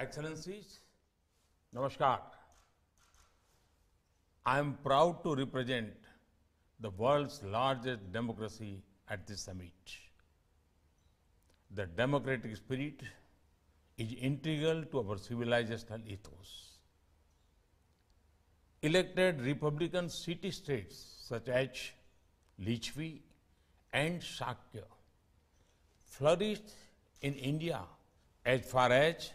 Excellencies, Namaskar. I am proud to represent the world's largest democracy at this summit. The democratic spirit is integral to our civilizational ethos. Elected Republican city states such as Lichvi and Shakya flourished in India as far as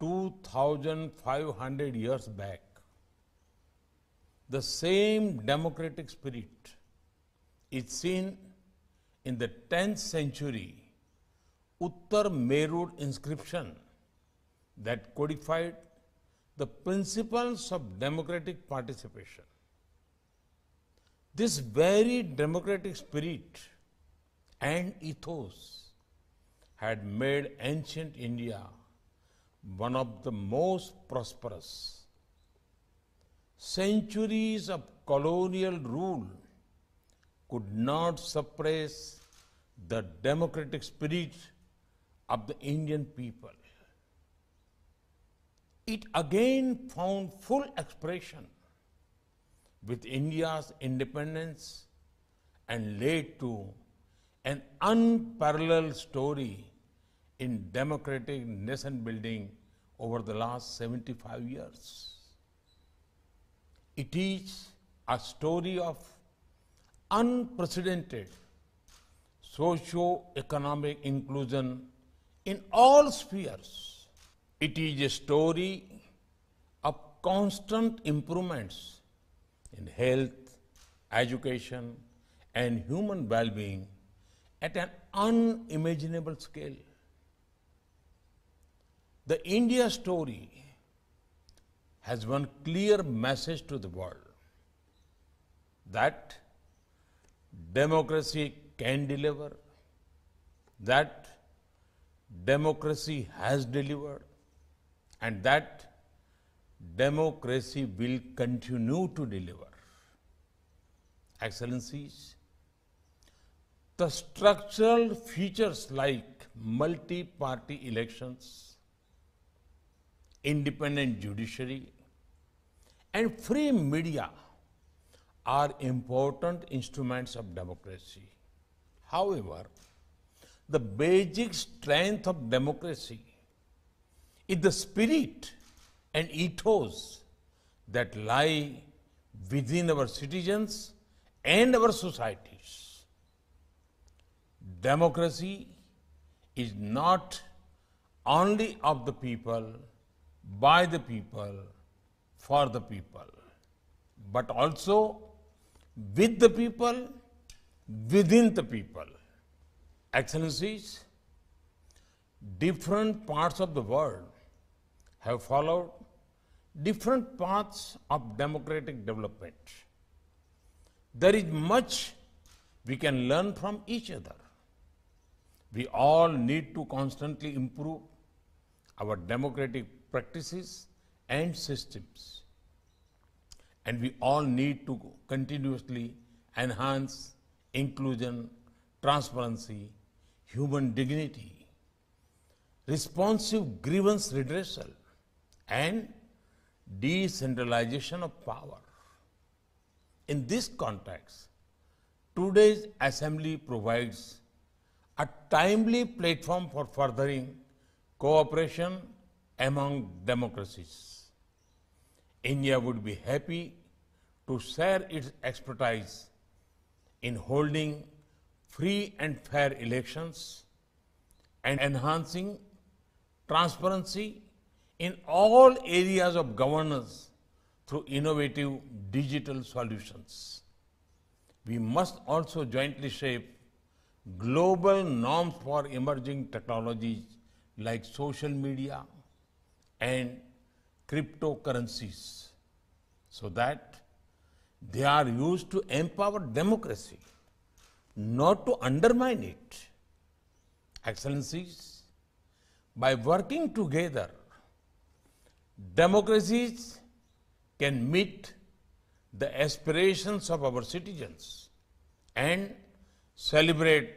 2,500 years back, the same democratic spirit is seen in the 10th century Uttar merud inscription that codified the principles of democratic participation. This very democratic spirit and ethos had made ancient India one of the most prosperous. Centuries of colonial rule could not suppress the democratic spirit of the Indian people. It again found full expression with India's independence and led to an unparalleled story in democratic nation building over the last 75 years. It is a story of unprecedented socio-economic inclusion in all spheres. It is a story of constant improvements in health, education, and human well-being at an unimaginable scale. The India story has one clear message to the world that democracy can deliver, that democracy has delivered, and that democracy will continue to deliver. Excellencies, the structural features like multi party elections, independent judiciary, and free media are important instruments of democracy. However, the basic strength of democracy is the spirit and ethos that lie within our citizens and our societies. Democracy is not only of the people, by the people, for the people, but also with the people, within the people. Excellencies, different parts of the world have followed different paths of democratic development. There is much we can learn from each other. We all need to constantly improve our democratic practices and systems. And we all need to continuously enhance inclusion, transparency, human dignity, responsive grievance redressal, and decentralization of power. In this context, today's assembly provides a timely platform for furthering cooperation among democracies. India would be happy to share its expertise in holding free and fair elections and enhancing transparency in all areas of governance through innovative digital solutions. We must also jointly shape global norms for emerging technologies like social media, and cryptocurrencies so that they are used to empower democracy, not to undermine it. Excellencies, by working together, democracies can meet the aspirations of our citizens and celebrate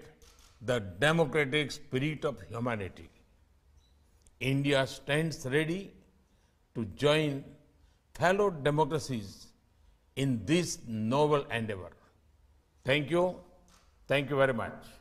the democratic spirit of humanity. India stands ready to join fellow democracies in this noble endeavor. Thank you. Thank you very much.